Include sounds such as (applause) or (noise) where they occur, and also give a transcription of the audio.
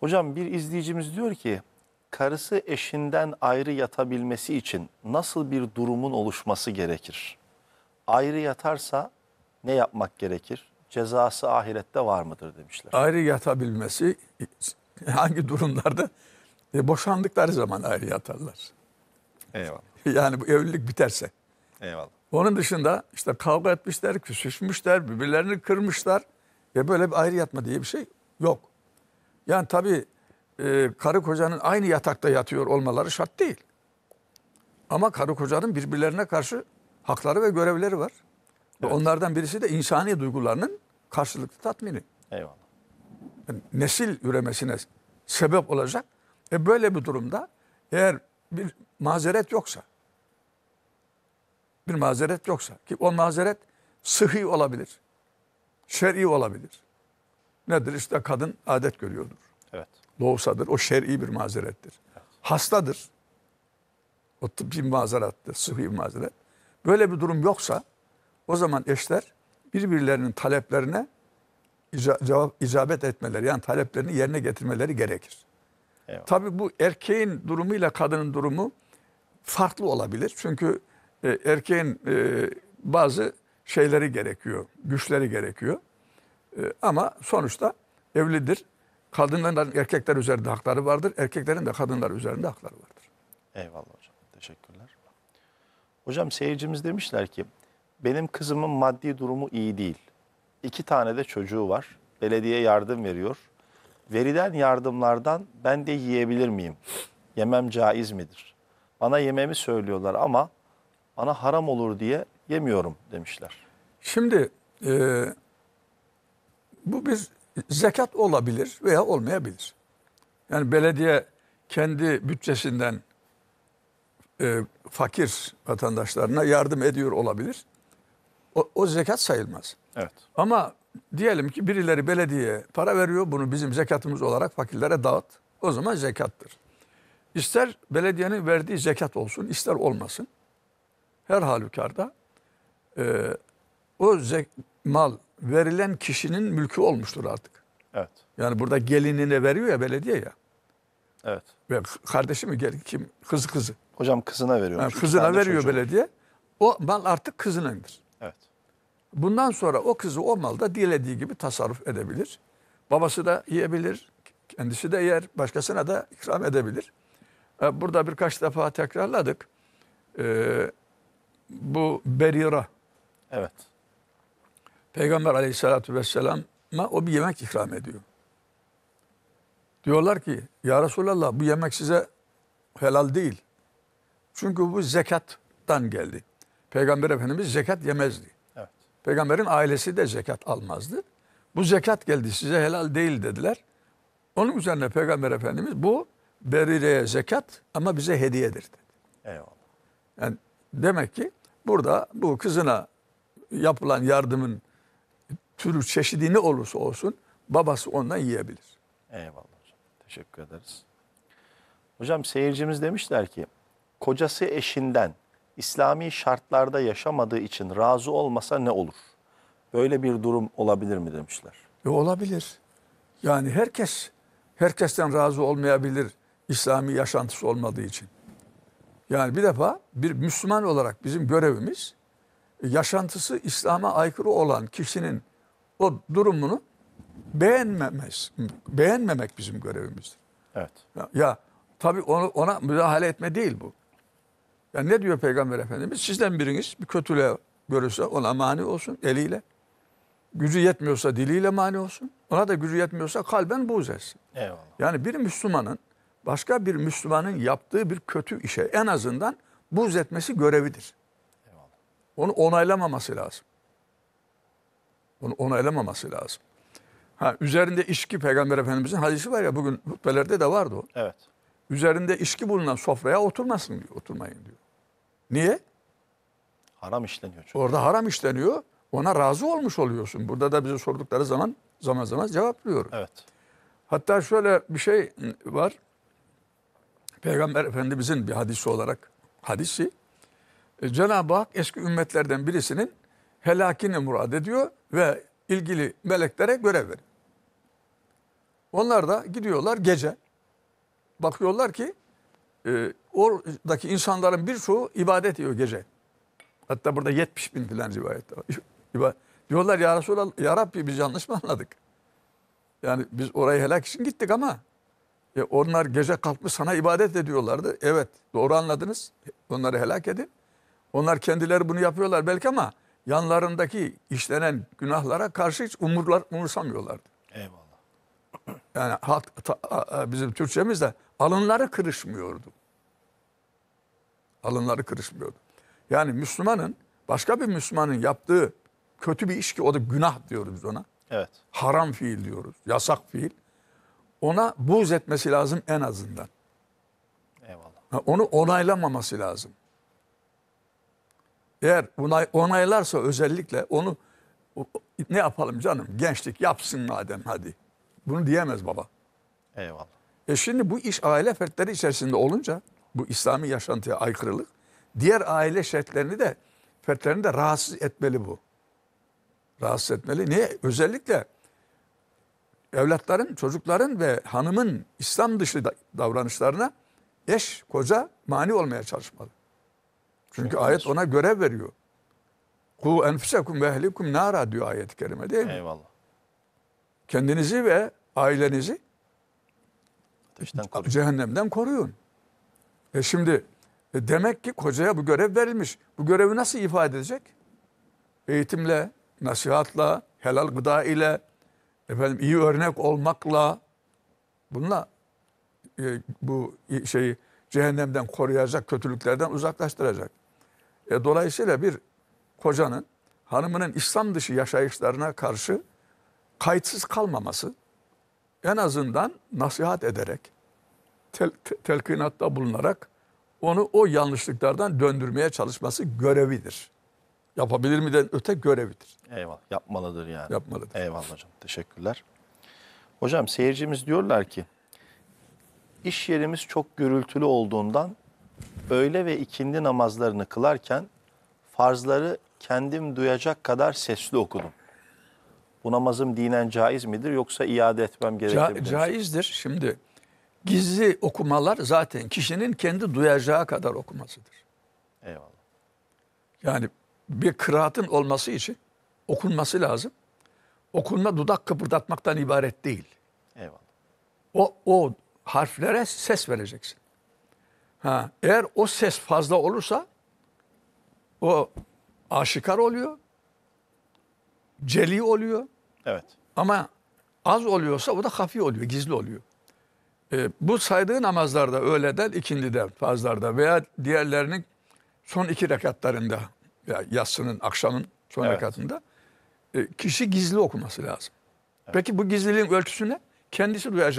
Hocam bir izleyicimiz diyor ki karısı eşinden ayrı yatabilmesi için nasıl bir durumun oluşması gerekir? Ayrı yatarsa ne yapmak gerekir? Cezası ahirette var mıdır demişler. Ayrı yatabilmesi (laughs) hangi durumlarda? E, boşandıkları zaman ayrı yatarlar. Eyvallah. (laughs) Yani bu evlilik biterse. Eyvallah. Onun dışında işte kavga etmişler, küsüşmüşler, birbirlerini kırmışlar ve böyle bir ayrı yatma diye bir şey yok. Yani tabii e, karı kocanın aynı yatakta yatıyor olmaları şart değil. Ama karı kocanın birbirlerine karşı hakları ve görevleri var. Evet. onlardan birisi de insani duygularının karşılıklı tatmini. Eyvallah. Yani nesil üremesine sebep olacak. E böyle bir durumda eğer bir mazeret yoksa, bir mazeret yoksa ki o mazeret sıhhi olabilir, şer'i olabilir nedir? İşte kadın adet görüyordur. Evet. Loğusadır. O şer'i bir mazerettir. Evet. Hastadır. O tıbbi mazerattır. Sıhhi mazeret. Böyle bir durum yoksa o zaman eşler birbirlerinin taleplerine cevap icabet etmeleri yani taleplerini yerine getirmeleri gerekir. Eyvallah. Tabii bu erkeğin durumuyla kadının durumu farklı olabilir. Çünkü e, erkeğin e, bazı şeyleri gerekiyor, güçleri gerekiyor. Ee, ama sonuçta evlidir. Kadınların erkekler üzerinde hakları vardır. Erkeklerin de kadınlar üzerinde hakları vardır. Eyvallah hocam. Teşekkürler. Hocam seyircimiz demişler ki benim kızımın maddi durumu iyi değil. İki tane de çocuğu var. Belediye yardım veriyor. Verilen yardımlardan ben de yiyebilir miyim? Yemem caiz midir? Bana yememi söylüyorlar ama bana haram olur diye yemiyorum demişler. Şimdi e, bu bir zekat olabilir veya olmayabilir. Yani belediye kendi bütçesinden e, fakir vatandaşlarına yardım ediyor olabilir. O, o zekat sayılmaz. Evet. Ama diyelim ki birileri belediye para veriyor bunu bizim zekatımız olarak fakirlere dağıt. O zaman zekattır. İster belediyenin verdiği zekat olsun ister olmasın. Her halükarda e, o zek, mal verilen kişinin mülkü olmuştur artık. Evet. Yani burada gelinine veriyor ya belediye ya. Evet. Ve kardeşi mi gel kim? Kızı kızı. Hocam kızına veriyor. Yani kızına veriyor çocuğu. belediye. O mal artık kızınındır. Evet. Bundan sonra o kızı o malda dilediği gibi tasarruf edebilir. Babası da yiyebilir, kendisi de yer, başkasına da ikram edebilir. E, burada birkaç defa tekrarladık. Ee, bu Berira. Evet. Peygamber aleyhissalatü vesselama o bir yemek ikram ediyor. Diyorlar ki ya Resulallah bu yemek size helal değil. Çünkü bu zekattan geldi. Peygamber Efendimiz zekat yemezdi. Evet. Peygamberin ailesi de zekat almazdı. Bu zekat geldi size helal değil dediler. Onun üzerine Peygamber Efendimiz bu berireye zekat ama bize hediyedir dedi. Eyvallah. Yani demek ki burada bu kızına yapılan yardımın türü çeşidi ne olursa olsun babası ondan yiyebilir. Eyvallah hocam. Teşekkür ederiz. Hocam seyircimiz demişler ki kocası eşinden İslami şartlarda yaşamadığı için razı olmasa ne olur? Böyle bir durum olabilir mi demişler. E olabilir. Yani herkes herkesten razı olmayabilir İslami yaşantısı olmadığı için. Yani bir defa bir Müslüman olarak bizim görevimiz e, yaşantısı İslam'a aykırı olan kişinin o durumunu beğenmemez, beğenmemek bizim görevimizdir. Evet. Ya, ya tabii onu, ona müdahale etme değil bu. Ya ne diyor Peygamber Efendimiz? Sizden biriniz bir kötülüğe görürse ona mani olsun eliyle. Gücü yetmiyorsa diliyle mani olsun. Ona da gücü yetmiyorsa kalben buğz etsin. Eyvallah. Yani bir Müslümanın başka bir Müslümanın yaptığı bir kötü işe en azından buğz etmesi görevidir. Eyvallah. Onu onaylamaması lazım. Onu, onu lazım. Ha, üzerinde içki Peygamber Efendimiz'in hadisi var ya bugün hutbelerde de vardı o. Evet. Üzerinde içki bulunan sofraya oturmasın diyor, oturmayın diyor. Niye? Haram işleniyor çünkü. Orada haram işleniyor. Ona razı olmuş oluyorsun. Burada da bize sordukları zaman zaman zaman cevaplıyorum. Evet. Hatta şöyle bir şey var. Peygamber Efendimizin bir hadisi olarak hadisi. E, Cenab-ı Hak eski ümmetlerden birisinin helakini murad ediyor ve ilgili meleklere görev veriyor. Onlar da gidiyorlar gece. Bakıyorlar ki e, oradaki insanların birçoğu ibadet ediyor gece. Hatta burada 70 bin filan rivayet var. (laughs) Diyorlar ya Resulallah, ya Rabbi biz yanlış mı anladık? Yani biz orayı helak için gittik ama e, onlar gece kalkmış sana ibadet ediyorlardı. Evet doğru anladınız. Onları helak edin. Onlar kendileri bunu yapıyorlar belki ama yanlarındaki işlenen günahlara karşı hiç umurlar, umursamıyorlardı. Eyvallah. Yani hat, ta, bizim Türkçemizde alınları kırışmıyordu. Alınları kırışmıyordu. Yani Müslümanın başka bir Müslümanın yaptığı kötü bir iş ki o da günah diyoruz biz ona. Evet. Haram fiil diyoruz. Yasak fiil. Ona buz etmesi lazım en azından. Eyvallah. Onu onaylamaması lazım. Eğer onay, onaylarsa özellikle onu ne yapalım canım gençlik yapsın madem hadi. Bunu diyemez baba. Eyvallah. E şimdi bu iş aile fertleri içerisinde olunca bu İslami yaşantıya aykırılık diğer aile şertlerini de fertlerini de rahatsız etmeli bu. Rahatsız etmeli. Niye? Özellikle evlatların, çocukların ve hanımın İslam dışı davranışlarına eş, koca mani olmaya çalışmalı. Çünkü evet. ayet ona görev veriyor. Ku enfusekum ve ehlikum nara diyor ayet-i kerime değil mi? Eyvallah. Kendinizi ve ailenizi koruyun. cehennemden koruyun. E şimdi e demek ki kocaya bu görev verilmiş. Bu görevi nasıl ifade edecek? Eğitimle, nasihatla, helal gıda ile, efendim iyi örnek olmakla bununla e, bu şeyi cehennemden koruyacak, kötülüklerden uzaklaştıracak. E, dolayısıyla bir kocanın hanımının İslam dışı yaşayışlarına karşı kayıtsız kalmaması, en azından nasihat ederek, tel, te, telkinatta bulunarak onu o yanlışlıklardan döndürmeye çalışması görevidir. Yapabilir mi den öte görevidir. Eyvallah. Yapmalıdır yani. Yapmalıdır. Eyvallah hocam. Teşekkürler. Hocam seyircimiz diyorlar ki iş yerimiz çok gürültülü olduğundan öğle ve ikindi namazlarını kılarken farzları kendim duyacak kadar sesli okudum. Bu namazım dinen caiz midir yoksa iade etmem gerekir mi? Caizdir. Şimdi gizli okumalar zaten kişinin kendi duyacağı kadar okumasıdır. Eyvallah. Yani bir kıraatın olması için okunması lazım. Okunma dudak kıpırdatmaktan ibaret değil. Eyvallah. O, o harflere ses vereceksin. Ha, eğer o ses fazla olursa o aşikar oluyor. Celi oluyor. Evet. Ama az oluyorsa o da hafi oluyor, gizli oluyor. E, bu saydığı namazlarda öğleden, ikindide, fazlarda veya diğerlerinin son iki rekatlarında ya yatsının, akşamın son evet. rekatında e, kişi gizli okuması lazım. Evet. Peki bu gizliliğin ölçüsü ne? Kendisi duyacak.